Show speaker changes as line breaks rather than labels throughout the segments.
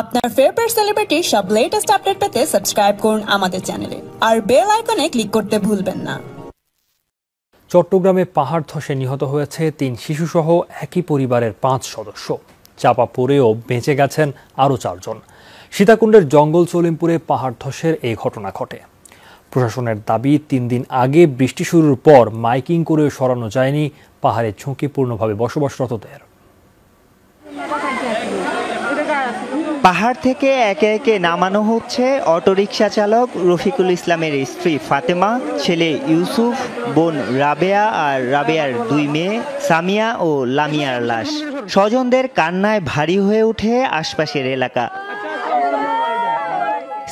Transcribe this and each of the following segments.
আপনার ফেভারিট সেলিব্রিটির সব latest update পেতে সাবস্ক্রাইব করুন আমাদের চ্যানেলে আর বেল আইকনে ক্লিক করতে ভুলবেন না
চট্টগ্রামে পাহাড় ধসে নিহত হয়েছে তিন শিশুসহ একই পরিবারের পাঁচ সদস্য চাপা পড়েও বেঁচে গেছেন আরও চারজন সীতাকুণ্ডের জঙ্গল সলিমপুরে পাহাড় ধসের এই ঘটনা ঘটে প্রশাসনের দাবি তিন দিন আগে বৃষ্টি শুরুর পর মাইকিং করে সরানো যায়নি পাহাড়ে ঝুঁকিপূর্ণভাবে বসবাসরতদের
পাহাড় থেকে একে একে নামানো হচ্ছে অটোরিকশা চালক রফিকুল ইসলামের স্ত্রী ফাতেমা ছেলে ইউসুফ বোন রাবেয়া আর রাবেয়ার দুই মেয়ে সামিয়া ও লামিয়ার লাশ স্বজনদের কান্নায় ভারী হয়ে ওঠে আশপাশের এলাকা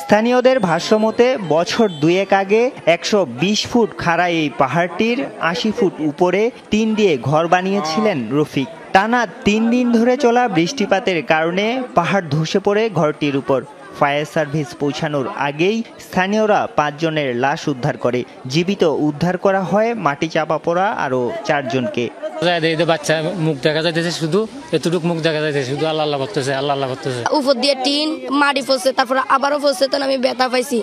স্থানীয়দের ভাষ্যমতে বছর দুয়েক আগে একশো বিশ ফুট খাড়া এই পাহাড়টির আশি ফুট উপরে টিন দিয়ে ঘর বানিয়েছিলেন রফিক টানা তিন দিন ধরে চলা বৃষ্টিপাতের কারণে পাহাড় ধসে পড়ে ঘরটির উপর ফায়ার সার্ভিস পৌঁছানোর আগেই স্থানীয়রা পাঁচজনের লাশ উদ্ধার করে জীবিত উদ্ধার করা হয় মাটি চাপা পড়া আরও চারজনকে বাচ্চা মুখ দেখা যাইতেছে শুধু এতটুক মুখ দেখা যাইতেছে শুধু আল্লাহ আল্লাহ করতেছে আল্লাহ আল্লাহ করতেছে উপর দিয়ে টিন মাটি ফসে তারপর আবারও ফসে তো আমি ব্যথা পাইছি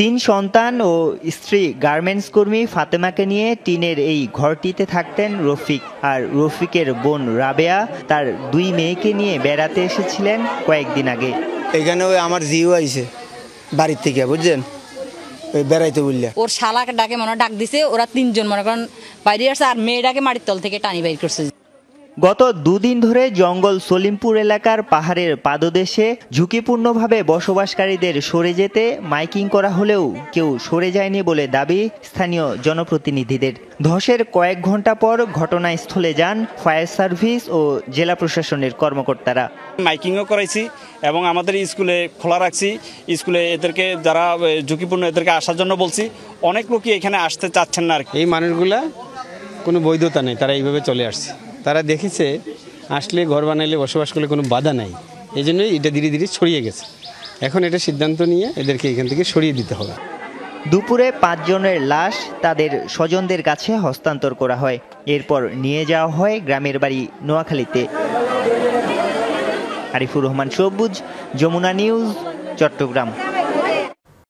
তিন সন্তান ও স্ত্রী গার্মেন্টস কর্মী ফাতেমাকে নিয়ে টিনের এই ঘরটিতে থাকতেন রফিক আর রফিকের বোন রাবেয়া তার দুই মেয়েকে নিয়ে বেড়াতে এসেছিলেন কয়েকদিন আগে এখানে ওই আমার জিও আইছে বাড়ির থেকে বুঝছেন ওই বেড়াইতে বললে
ওর শালাকে ডাকে মনে ডাক দিছে ওরা তিনজন মনে করেন বাইরে আসছে আর মেয়েটাকে মাটির তল থেকে টানি বাইর করছে
গত দুদিন ধরে জঙ্গল সলিমপুর এলাকার পাহাড়ের পাদদেশে ঝুঁকিপূর্ণভাবে বসবাসকারীদের সরে যেতে মাইকিং করা হলেও কেউ সরে যায়নি বলে দাবি স্থানীয় জনপ্রতিনিধিদের ধসের কয়েক ঘন্টা পর ঘটনাস্থলে যান ফায়ার সার্ভিস ও জেলা প্রশাসনের কর্মকর্তারা
মাইকিংও করাইছি এবং আমাদের স্কুলে খোলা রাখছি স্কুলে এদেরকে যারা ঝুঁকিপূর্ণ এদেরকে আসার জন্য বলছি অনেক লোকই এখানে আসতে চাচ্ছেন না আর এই মানুষগুলা কোনো বৈধতা নেই তারা এইভাবে
চলে আসছে তারা দেখেছে আসলে ঘর বানাইলে বসবাস করলে কোনো বাধা নাই এই জন্যই এটা ধীরে ধীরে ছড়িয়ে গেছে এখন এটা সিদ্ধান্ত নিয়ে এদেরকে এখান থেকে সরিয়ে দিতে হবে দুপুরে পাঁচজনের লাশ তাদের স্বজনদের কাছে হস্তান্তর করা হয় এরপর নিয়ে যাওয়া হয় গ্রামের বাড়ি নোয়াখালীতে আরিফুর রহমান সবুজ যমুনা নিউজ চট্টগ্রাম